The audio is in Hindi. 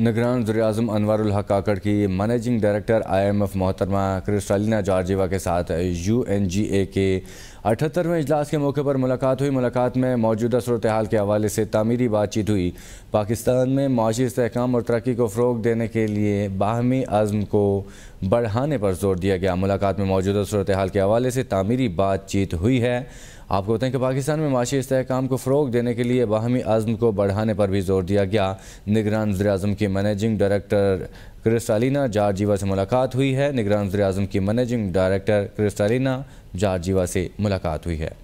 निगरान ज़ुराज़म अनवर काकड़ की managing director I M F मोहतरमा क्रिस्टालिना जॉर्जेवा के साथ यू एन जी ए के अठहत्तरवें इजलास के मौके पर मुलाकात हुई मुलाकात में मौजूदा सूरत हाल के हवाले से तमीरी बातचीत हुई पाकिस्तान में माशी इसकाम और तरक्की को फ़रोग देने के लिए बाहमी आज़म को बढ़ाने पर जोर दिया गया मुलाकात में मौजूदा सूरत हाल के हवाले से तमीरी बातचीत हुई है आपको बताएं कि पाकिस्तान में माशी इसकाम को फ़रोग देने के लिए बाहमी आज़म को बढ़ाने पर भी जोर दिया गया निगरान वजी अजम की मैनेजिंग डायरेक्टर क्रिस्टालीना जारजीवा से मुलाकात हुई है निगरान वजी की मैनेजिंग डायरेक्टर क्रिस्टालीना जारजीवा से मुलाकात हुई है